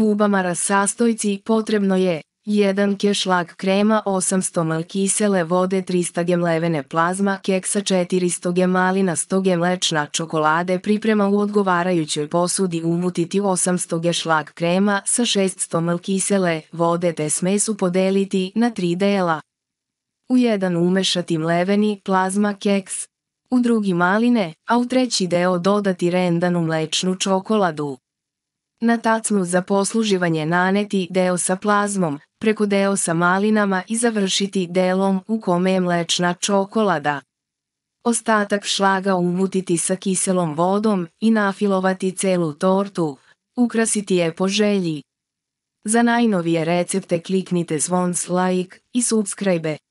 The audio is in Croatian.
bubamara sastojci potrebno je 1 kešlag krema 800 ml kisele vode 300 g levene plazma keksa 400 g malina 100 g mlečna čokolade priprema u odgovarajućoj posudi umutiti 800 g šlag krema sa 600 ml kisele vode te smesu podeliti na tri dela. U jedan umešati mleveni plazma keks, u drugi maline, a u treći deo dodati rendanu mlečnu čokoladu. Na tacnu za posluživanje naneti deo sa plazmom, preko deo sa malinama i završiti delom u kome je mlečna čokolada. Ostatak šlaga umutiti sa kiselom vodom i nafilovati celu tortu, ukrasiti je po želji. Za najnovije recepte kliknite zvon like i subscribe.